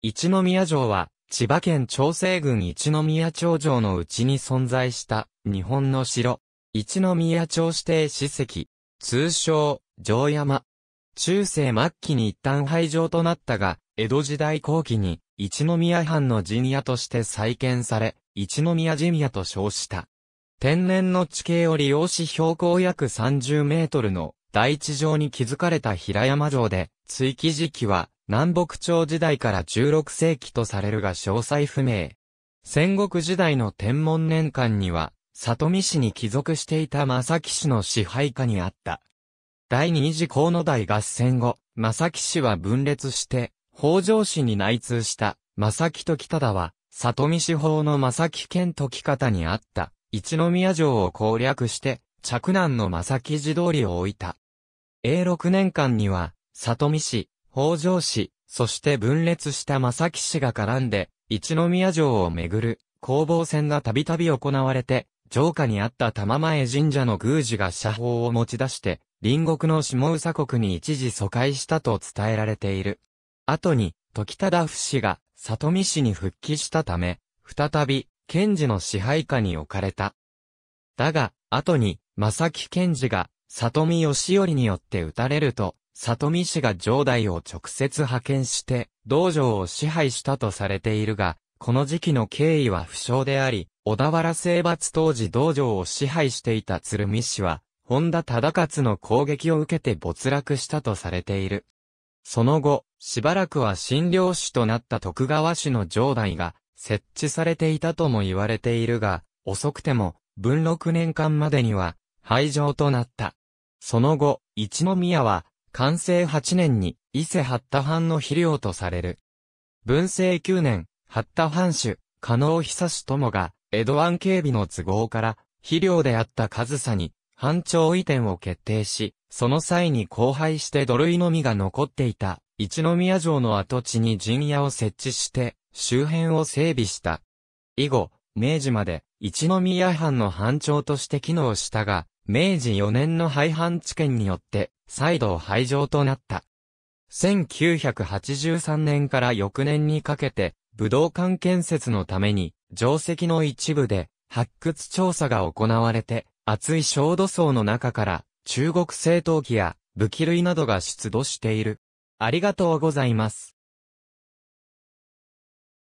一宮城は、千葉県長生郡一宮町城のうちに存在した、日本の城。一宮町指定史跡。通称、城山。中世末期に一旦廃城となったが、江戸時代後期に、一宮藩の陣屋として再建され、一宮陣屋と称した。天然の地形を利用し標高約30メートルの大地上に築かれた平山城で、追記時期は南北朝時代から16世紀とされるが詳細不明。戦国時代の天文年間には、里見氏に帰属していた正木氏の支配下にあった。第二次河野大合戦後、正木氏は分裂して、北条氏に内通した、正木と北田は、里見氏法の正木県時方にあった、一宮城を攻略して、着南の正木地通りを置いた。永禄年間には、里見氏、北条氏、そして分裂した正木氏が絡んで、一宮城をめぐる攻防戦がたびたび行われて、城下にあった玉前神社の宮司が社宝を持ち出して、隣国の下宇佐国に一時疎開したと伝えられている。後に、時忠府氏が里見氏に復帰したため、再び、賢治の支配下に置かれた。だが、後に、正木賢治が、里見義頼によって撃たれると、里見氏が城代を直接派遣して、道場を支配したとされているが、この時期の経緯は不詳であり、小田原征伐当時道場を支配していた鶴見氏は、本田忠勝の攻撃を受けて没落したとされている。その後、しばらくは診療師となった徳川氏の城代が設置されていたとも言われているが、遅くても、文禄年間までには、廃城となった。その後、一宮は、完成8年に伊勢八田藩の肥料とされる。文政9年、八田藩主、加納久志友が、江戸湾警備の都合から、肥料であった上総に、藩庁移転を決定し、その際に荒廃して土塁のみが残っていた、一宮城の跡地に陣屋を設置して、周辺を整備した。以後、明治まで、一宮藩の藩庁として機能したが、明治4年の廃藩置県によって、再度廃城となった。1983年から翌年にかけて、武道館建設のために、定石の一部で、発掘調査が行われて、厚い小土層の中から、中国製陶器や武器類などが出土している。ありがとうございます。